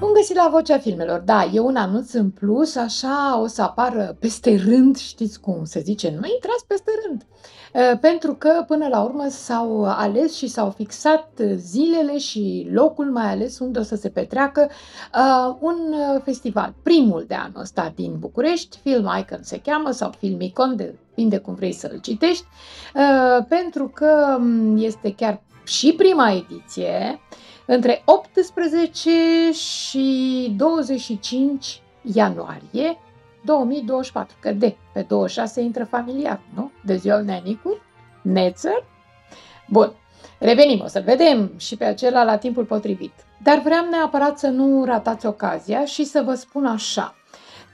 Bun găsit la Vocea Filmelor. Da, e un anunț în plus, așa o să apară peste rând, știți cum se zice, nu intrați peste rând. Pentru că până la urmă s-au ales și s-au fixat zilele și locul mai ales unde o să se petreacă un festival, primul de anul ăsta din București, Film Icon se cheamă sau Film Icon, depinde cum vrei să-l citești, pentru că este chiar și prima ediție între 18 și 25 ianuarie 2024, că de pe 26 intră familiar, nu? De ziua nenicul, nețăr. Bun, revenim, o să vedem și pe acela la timpul potrivit. Dar vreau neapărat să nu ratați ocazia și să vă spun așa,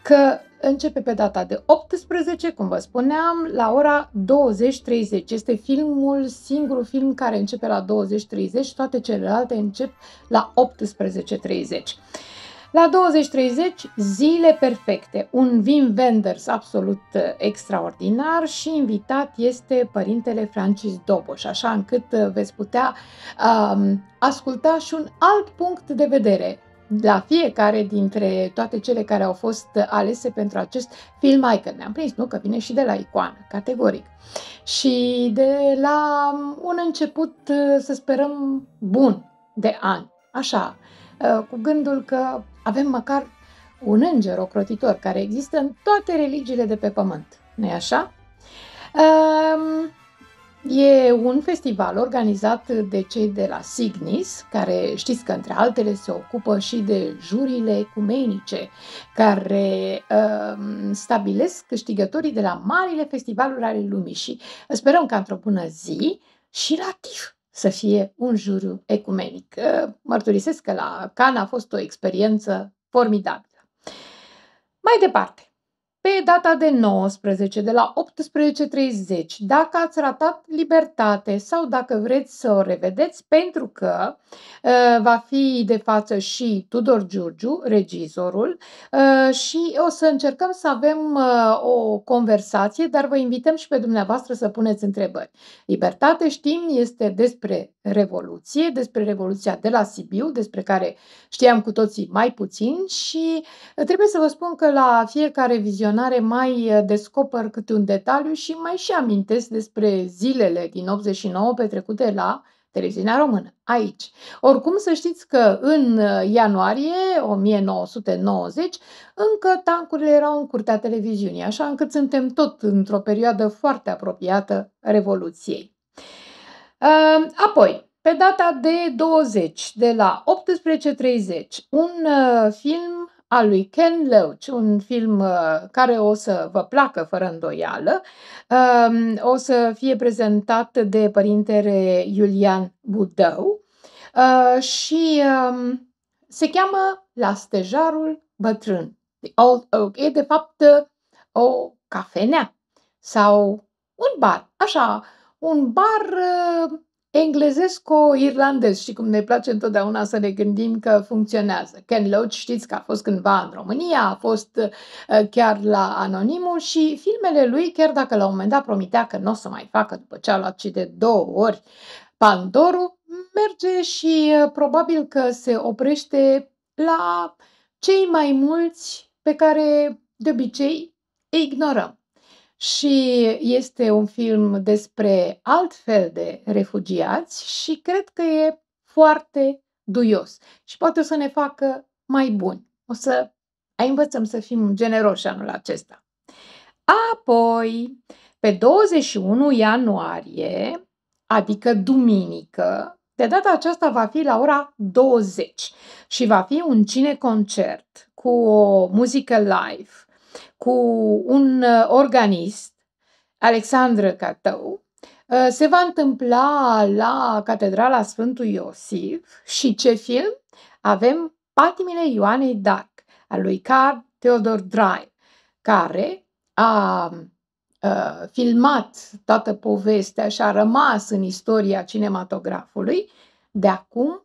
că începe pe data de 18, cum vă spuneam, la ora 20.30. Este filmul, singurul film care începe la 20.30, toate celelalte încep la 18.30. La 20.30, zile perfecte, un Wim Wenders absolut uh, extraordinar și invitat este părintele Francis Doboș, așa încât uh, veți putea um, asculta și un alt punct de vedere la fiecare dintre toate cele care au fost alese pentru acest film Icon. Ne-am prins, nu? Că vine și de la icoană, categoric. Și de la un început, să sperăm, bun de an. Așa, uh, cu gândul că avem măcar un înger ocrotitor care există în toate religiile de pe pământ. nu e așa? Um, E un festival organizat de cei de la Signis, care știți că între altele se ocupă și de jurile ecumenice, care uh, stabilesc câștigătorii de la marile festivaluri ale lumii și sperăm ca într-o bună zi și la TIF să fie un juriu ecumenic. Uh, mărturisesc că la Cana a fost o experiență formidabilă. Mai departe, pe data de 19, de la 18.30, dacă ați ratat Libertate sau dacă vreți să o revedeți, pentru că uh, va fi de față și Tudor Giurgiu, regizorul, uh, și o să încercăm să avem uh, o conversație, dar vă invităm și pe dumneavoastră să puneți întrebări. Libertate, știm, este despre Revoluție, despre Revoluția de la Sibiu, despre care știam cu toții mai puțin și trebuie să vă spun că la fiecare vizionare colecționare mai eh, descoper câte un detaliu și mai și amintesc despre zilele din 89 petrecute la televiziunea română, aici. Oricum să știți că în eh, ianuarie 1990 încă tancurile erau în curtea televiziunii, așa încât suntem tot într-o perioadă foarte apropiată Revoluției. Ehm, apoi, pe data de 20, de la 18.30, un eh, film al lui Ken Loach, un film uh, care o să vă placă fără îndoială. Um, o să fie prezentat de părintele Iulian Budău uh, și um, se cheamă La stejarul bătrân. The Old Oak e de fapt o cafenea sau un bar, așa, un bar uh, englezesc-o-irlandez și cum ne place întotdeauna să ne gândim că funcționează. Ken Loach știți că a fost cândva în România, a fost uh, chiar la Anonimul și filmele lui, chiar dacă la un moment dat promitea că nu o să mai facă după ce a luat și de două ori Pandoru, merge și uh, probabil că se oprește la cei mai mulți pe care de obicei îi ignorăm și este un film despre alt fel de refugiați și cred că e foarte duios și poate o să ne facă mai buni. O să ai învățăm să fim generoși anul acesta. Apoi, pe 21 ianuarie, adică duminică, de data aceasta va fi la ora 20 și va fi un cineconcert cu o muzică live cu un uh, organist, Alexandru Catău, uh, se va întâmpla la Catedrala Sfântul Iosif și ce film? Avem Patimile Ioanei Dac, al lui Carl Theodor Dreyer, care a uh, filmat toată povestea și a rămas în istoria cinematografului de acum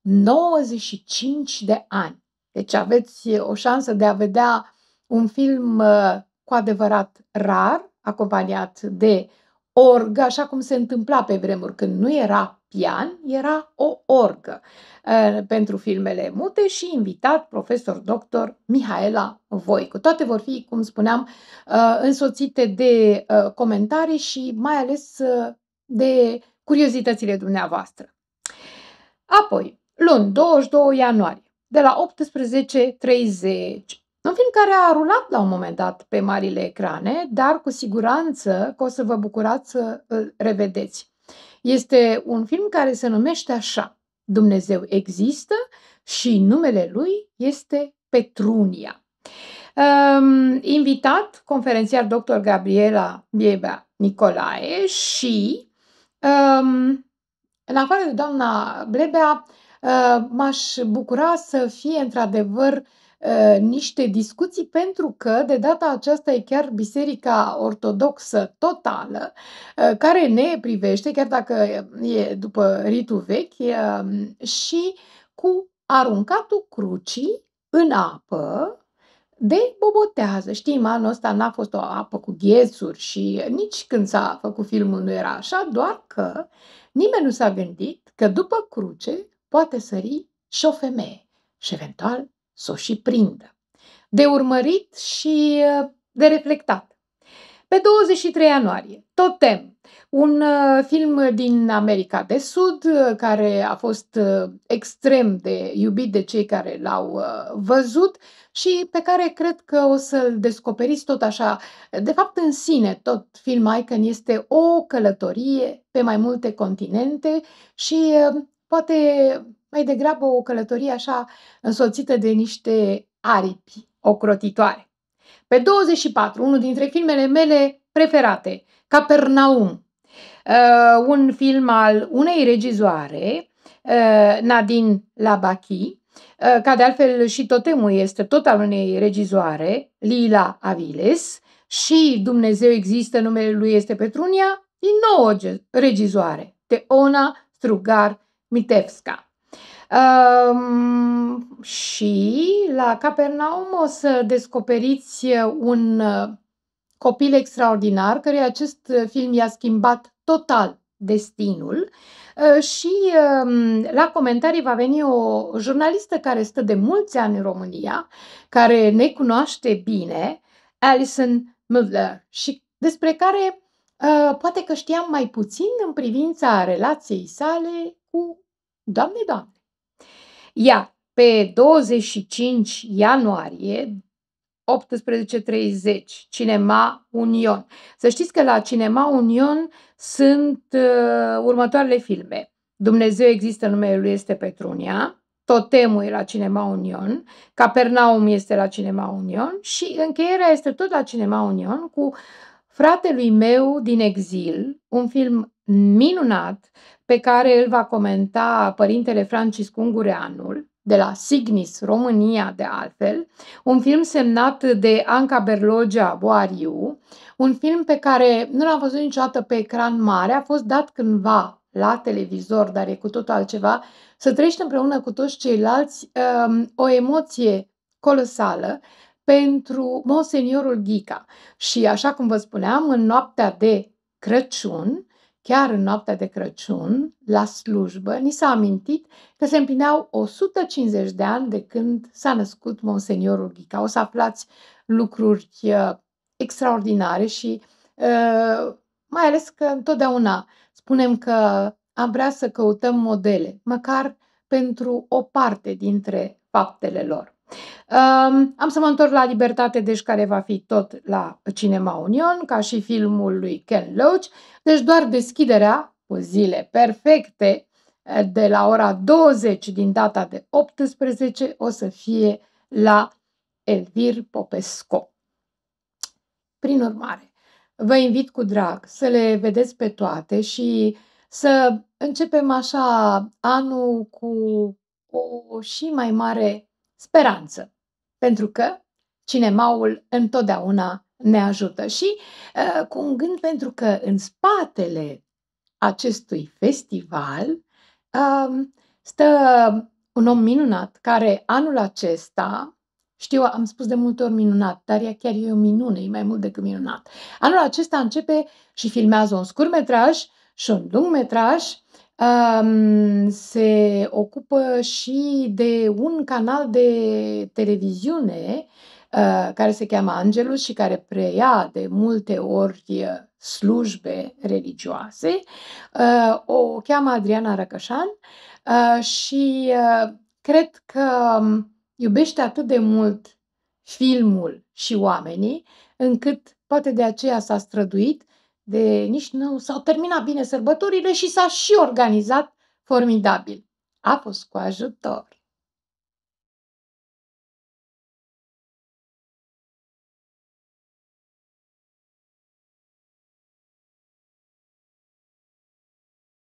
95 de ani. Deci aveți o șansă de a vedea un film uh, cu adevărat rar, acompaniat de orgă, așa cum se întâmpla pe vremuri când nu era pian, era o orgă uh, pentru filmele mute și invitat profesor doctor Mihaela Voicu. Toate vor fi, cum spuneam, uh, însoțite de comentarii și mai ales de curiozitățile dumneavoastră. Apoi, luni, 22 ianuarie, de la 18.30 un film care a rulat la un moment dat pe marile ecrane, dar cu siguranță că o să vă bucurați să îl revedeți. Este un film care se numește așa, Dumnezeu există și numele lui este Petrunia. Um, invitat conferențiar dr. Gabriela Bieba Nicolae și um, în afară de doamna Blebea, uh, ehm, m-aș bucura să fie într-adevăr uh, Uh, niște discuții pentru că de data aceasta e chiar Biserica Ortodoxă totală uh, care ne privește, chiar dacă e după ritul vechi, um, și cu aruncatul crucii în apă de bobotează. Știm, anul ăsta n-a fost o apă cu ghețuri și nici când s-a făcut filmul nu era așa, doar că nimeni nu s-a gândit că după cruce poate sări și o femeie și eventual să o și prindă. De urmărit și uh, de reflectat. Pe 23 ianuarie, Totem, un uh, film din America de Sud uh, care a fost extrem de iubit de cei care l-au văzut și pe care cred că o să-l descoperiți tot așa. De fapt, în sine, tot film Icon este o călătorie pe mai multe continente și poate mai degrabă o călătorie așa însoțită de niște aripi ocrotitoare. Pe 24, unul dintre filmele mele preferate, Capernaum, uh, un film al unei regizoare, uh, Nadine Labachi, uh, ca de altfel și totemul este tot al unei regizoare, Lila Aviles, și Dumnezeu există, numele lui este Petrunia, din nou o regizoare, Teona Strugar Mitevska. Um, și la Capernaum o să descoperiți un uh, copil extraordinar, care acest uh, film i-a schimbat total destinul. Uh, și um, la comentarii va veni o jurnalistă care stă de mulți ani în România, care ne cunoaște bine, Alison Mulder, și despre care poate că știam mai puțin în privința relației sale cu Doamne, Doamne, Ia pe 25 ianuarie, 18.30, Cinema Union. Să știți că la Cinema Union sunt uh, următoarele filme. Dumnezeu există, numele lui este Petrunia, Totemul e la Cinema Union, Capernaum este la Cinema Union și încheierea este tot la Cinema Union cu Fratelui meu din exil, un film minunat pe care îl va comenta părintele Francis Cungureanul, de la Signis, România de altfel, un film semnat de Anca Berlogea Boariu, un film pe care nu l-am văzut niciodată pe ecran mare, a fost dat cândva la televizor, dar e cu totul altceva, să trăiești împreună cu toți ceilalți um, o emoție colosală pentru Monseniorul Ghica. Și așa cum vă spuneam, în noaptea de Crăciun, Chiar în noaptea de Crăciun, la slujbă, ni s-a amintit că se împlineau 150 de ani de când s-a născut Monseniorul Ghica. O să aflați lucruri uh, extraordinare și uh, mai ales că întotdeauna spunem că am vrea să căutăm modele, măcar pentru o parte dintre faptele lor. Um, am să mă întorc la Libertate, deci care va fi tot la Cinema Union, ca și filmul lui Ken Loach. Deci doar deschiderea cu zile perfecte de la ora 20 din data de 18 o să fie la Elvir Popesco. Prin urmare, vă invit cu drag să le vedeți pe toate și să începem așa anul cu o și mai mare speranță pentru că cinemaul întotdeauna ne ajută. Și uh, cu un gând pentru că în spatele acestui festival uh, stă un om minunat care anul acesta, știu, am spus de multe ori minunat, dar ea chiar e o minune, e mai mult decât minunat. Anul acesta începe și filmează un scurt metraj și un lung metraj se ocupă și de un canal de televiziune, uh, care se cheamă Angelus și care preia de multe ori uh, slujbe religioase. Uh, o cheamă Adriana Răcășan uh, și uh, cred că um, iubește atât de mult filmul și oamenii, încât poate de aceea s-a străduit de nici nu s-au terminat bine sărbătorile și s-a și organizat formidabil. A fost cu ajutor.